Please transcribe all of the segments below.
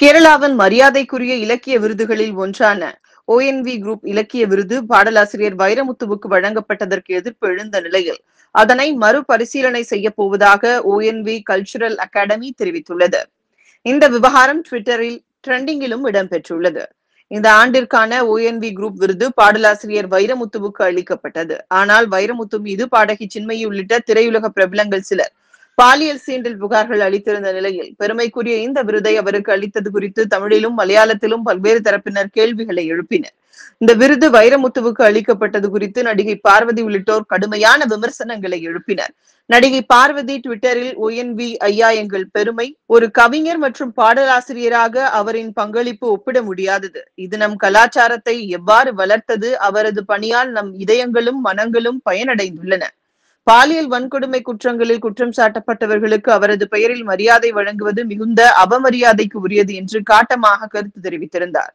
கேரளாவின் மரியாதைக்குரிய இலக்கிய விருதுகளில் ஒன்றான ஓஎன்வி குரூப் இலக்கிய விருது பாடலாசிரியர் வைரமுத்துவுக்கு வழங்கப்பட்டதற்கு எதிர்ப்பு எழுந்த நிலையில் அதனை மறுபரிசீலனை செய்ய போவதாக ஓஎன்வி கல்ச்சுரல் அகாடமி தெரிவித்துள்ளது இந்த விவகாரம் ட்விட்டரில் ட்ரெண்டிங்கிலும் இடம்பெற்றுள்ளது இந்த ஆண்டிற்கான ஓஎன்வி குரூப் விருது பாடலாசிரியர் வைரமுத்துவுக்கு அளிக்கப்பட்டது ஆனால் வைரமுத்து மீது பாடகி சின்மையை உள்ளிட்ட திரையுலக பிரபலங்கள் சிலர் பாலியல் சீண்டில் புகார்கள் அளித்திருந்த நிலையில் பெருமைக்குரிய இந்த விருதை அவருக்கு அளித்தது குறித்து தமிழிலும் மலையாளத்திலும் பல்வேறு தரப்பினர் கேள்விகளை எழுப்பினர் இந்த விருது வைரமுத்துவுக்கு அளிக்கப்பட்டது குறித்து நடிகை பார்வதி உள்ளிட்டோர் கடுமையான விமர்சனங்களை எழுப்பினர் நடிகை பார்வதி ட்விட்டரில் ஒஎன்வி ஐயா எங்கள் பெருமை ஒரு கவிஞர் மற்றும் பாடலாசிரியராக அவரின் பங்களிப்பு ஒப்பிட முடியாதது இது நம் கலாச்சாரத்தை எவ்வாறு வளர்த்தது அவரது பணியால் நம் இதயங்களும் மனங்களும் பயனடைந்துள்ளன பாலியல் வன்கொடுமை குற்றங்களில் குற்றம் சாட்டப்பட்டவர்களுக்கு அவரது பெயரில் மரியாதை வழங்குவது மிகுந்த அவமரியாதைக்கு உரியது என்று காட்டமாக கருத்து தெரிவித்திருந்தார்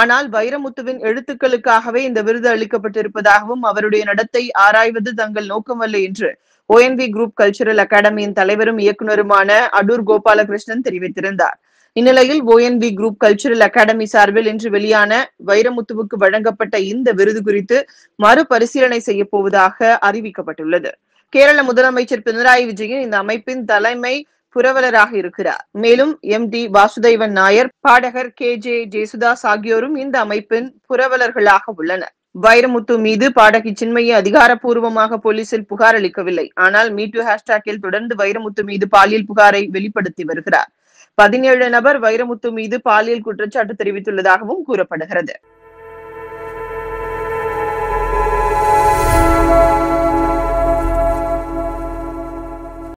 ஆனால் வைரமுத்துவின் எழுத்துக்களுக்காகவே இந்த விருது அளிக்கப்பட்டிருப்பதாகவும் அவருடைய நடத்தை ஆராய்வது தங்கள் நோக்கமல்ல என்று ஓஎன்வி குரூப் கல்ச்சரல் அகாடமியின் தலைவரும் இயக்குநருமான அடூர் கோபாலகிருஷ்ணன் தெரிவித்திருந்தார் இந்நிலையில் ஓஎன்வி குரூப் கல்ச்சுரல் அகாடமி சார்பில் இன்று வெளியான வைரமுத்துவுக்கு வழங்கப்பட்ட இந்த விருது குறித்து மறுபரிசீலனை செய்யப்போவதாக அறிவிக்கப்பட்டுள்ளது கேரள முதலமைச்சர் பினராயி விஜயன் இந்த அமைப்பின் தலைமை புரவலராக இருக்கிறார் மேலும் எம் டி வாசுதேவன் நாயர் பாடகர் கே ஜே ஜேசுதாஸ் ஆகியோரும் இந்த அமைப்பின் புரவலர்களாக உள்ளனர் வைரமுத்து மீது பாடகி சின்மையை அதிகாரப்பூர்வமாக போலீசில் புகார் அளிக்கவில்லை ஆனால் மீட்டு ஹேஷ்டாக்கில் தொடர்ந்து வைரமுத்து மீது பாலியல் புகாரை வெளிப்படுத்தி வருகிறார் பதினேழு நபர் வைரமுத்து மீது பாலியல் குற்றச்சாட்டு தெரிவித்துள்ளதாகவும் கூறப்படுகிறது